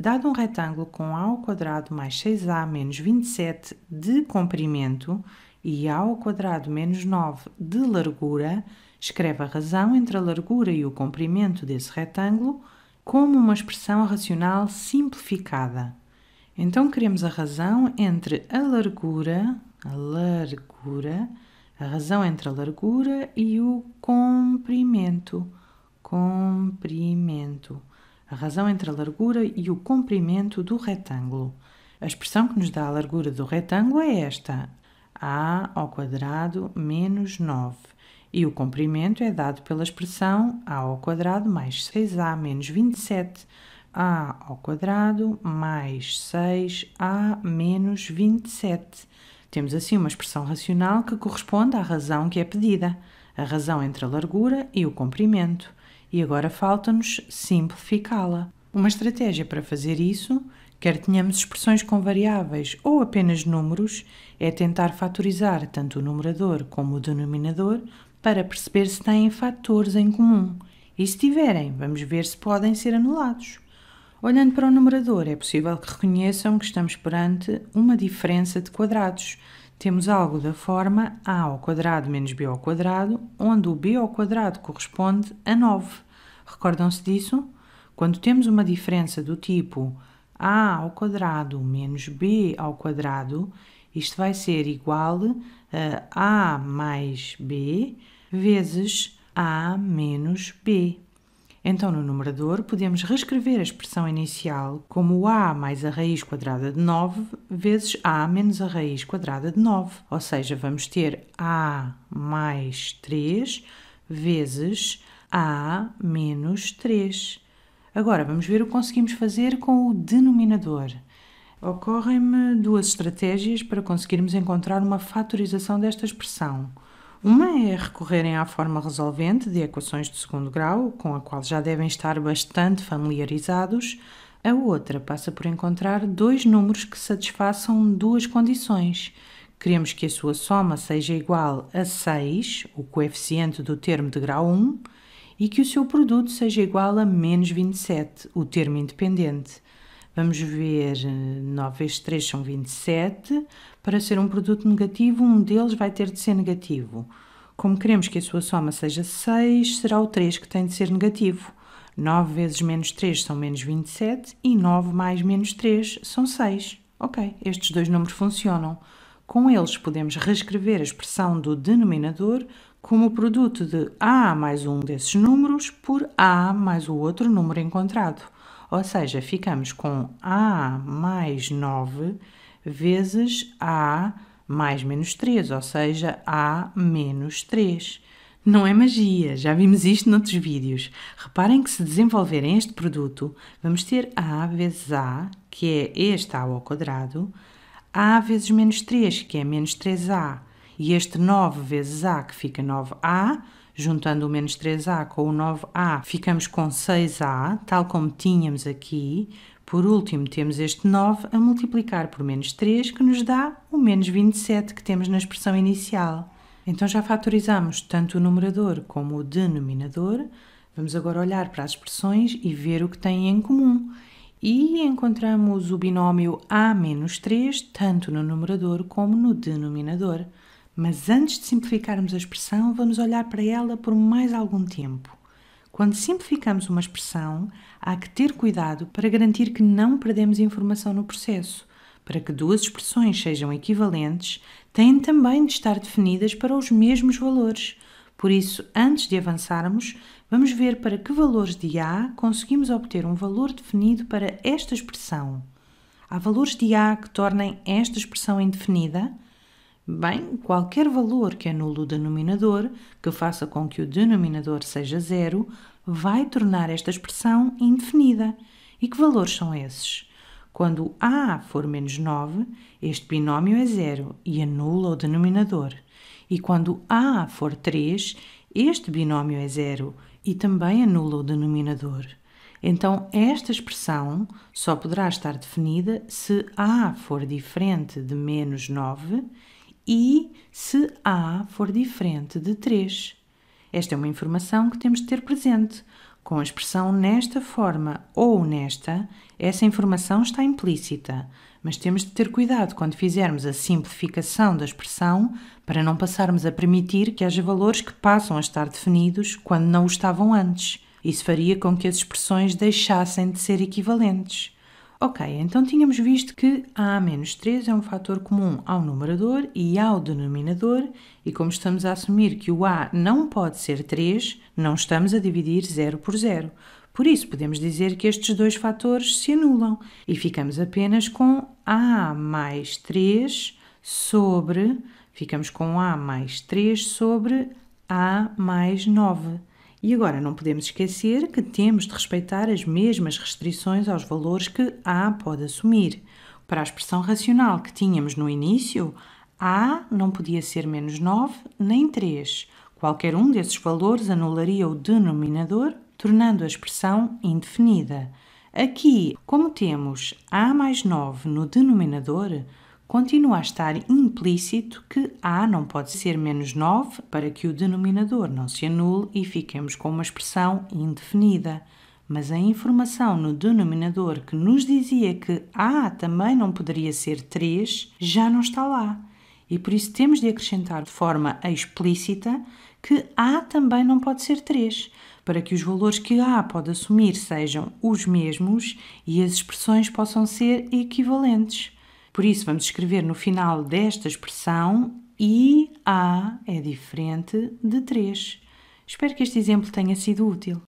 Dado um retângulo com A ao quadrado mais 6A menos 27 de comprimento e A ao quadrado menos 9 de largura, escreve a razão entre a largura e o comprimento desse retângulo como uma expressão racional simplificada. Então queremos a razão entre a largura, a largura, a razão entre a largura e o comprimento, comprimento a razão entre a largura e o comprimento do retângulo. A expressão que nos dá a largura do retângulo é esta, a ao quadrado menos 9, e o comprimento é dado pela expressão a ao quadrado mais 6a menos 27, a ao quadrado mais 6a menos 27. Temos assim uma expressão racional que corresponde à razão que é pedida, a razão entre a largura e o comprimento e agora falta-nos simplificá-la. Uma estratégia para fazer isso, quer tenhamos expressões com variáveis ou apenas números, é tentar fatorizar tanto o numerador como o denominador para perceber se têm fatores em comum. E se tiverem, vamos ver se podem ser anulados. Olhando para o numerador, é possível que reconheçam que estamos perante uma diferença de quadrados, temos algo da forma a ao quadrado menos b ao quadrado, onde o b ao quadrado corresponde a 9. Recordam-se disso? Quando temos uma diferença do tipo a ao quadrado menos b ao quadrado, isto vai ser igual a a mais b vezes a menos b. Então, no numerador, podemos reescrever a expressão inicial como a mais a raiz quadrada de 9 vezes a menos a raiz quadrada de 9. Ou seja, vamos ter a mais 3 vezes a menos 3. Agora, vamos ver o que conseguimos fazer com o denominador. Ocorrem-me duas estratégias para conseguirmos encontrar uma fatorização desta expressão. Uma é recorrerem à forma resolvente de equações de segundo grau, com a qual já devem estar bastante familiarizados. A outra passa por encontrar dois números que satisfaçam duas condições. Queremos que a sua soma seja igual a 6, o coeficiente do termo de grau 1, e que o seu produto seja igual a menos 27, o termo independente. Vamos ver, 9 eh, vezes 3 são 27. Para ser um produto negativo, um deles vai ter de ser negativo. Como queremos que a sua soma seja 6, será o 3 que tem de ser negativo. 9 vezes menos 3 são menos 27 e 9 mais menos 3 são 6. Ok, estes dois números funcionam. Com eles podemos reescrever a expressão do denominador como o produto de A mais um desses números por A mais o outro número encontrado. Ou seja, ficamos com A mais 9 vezes A mais menos 3, ou seja, A menos 3. Não é magia, já vimos isto noutros vídeos. Reparem que se desenvolverem este produto, vamos ter A vezes A, que é este A ao quadrado, A vezes menos 3, que é menos 3A, e este 9 vezes A, que fica 9A, juntando o menos 3A com o 9A, ficamos com 6A, tal como tínhamos aqui. Por último, temos este 9 a multiplicar por menos 3, que nos dá o menos 27 que temos na expressão inicial. Então já fatorizamos tanto o numerador como o denominador. Vamos agora olhar para as expressões e ver o que têm em comum. E encontramos o binómio A menos 3, tanto no numerador como no denominador. Mas antes de simplificarmos a expressão, vamos olhar para ela por mais algum tempo. Quando simplificamos uma expressão, há que ter cuidado para garantir que não perdemos informação no processo. Para que duas expressões sejam equivalentes, têm também de estar definidas para os mesmos valores. Por isso, antes de avançarmos, vamos ver para que valores de A conseguimos obter um valor definido para esta expressão. Há valores de A que tornem esta expressão indefinida? Bem, qualquer valor que anule o denominador, que faça com que o denominador seja zero, vai tornar esta expressão indefinida. E que valores são esses? Quando a for menos 9, este binómio é zero e anula o denominador. E quando a for 3, este binómio é zero e também anula o denominador. Então, esta expressão só poderá estar definida se a for diferente de menos 9 e se A for diferente de 3. Esta é uma informação que temos de ter presente. Com a expressão nesta forma ou nesta, essa informação está implícita, mas temos de ter cuidado quando fizermos a simplificação da expressão para não passarmos a permitir que haja valores que passam a estar definidos quando não o estavam antes. Isso faria com que as expressões deixassem de ser equivalentes. Ok, então tínhamos visto que a menos 3 é um fator comum ao numerador e ao denominador, e como estamos a assumir que o A não pode ser 3, não estamos a dividir 0 por 0. Por isso, podemos dizer que estes dois fatores se anulam e ficamos apenas com A mais 3 sobre. Ficamos com A mais 3 sobre A mais 9. E agora não podemos esquecer que temos de respeitar as mesmas restrições aos valores que A pode assumir. Para a expressão racional que tínhamos no início, A não podia ser menos 9 nem 3. Qualquer um desses valores anularia o denominador, tornando a expressão indefinida. Aqui, como temos A mais 9 no denominador, continua a estar implícito que A não pode ser menos 9 para que o denominador não se anule e fiquemos com uma expressão indefinida. Mas a informação no denominador que nos dizia que A também não poderia ser 3 já não está lá. E por isso temos de acrescentar de forma explícita que A também não pode ser 3, para que os valores que A pode assumir sejam os mesmos e as expressões possam ser equivalentes. Por isso, vamos escrever no final desta expressão IA é diferente de 3. Espero que este exemplo tenha sido útil.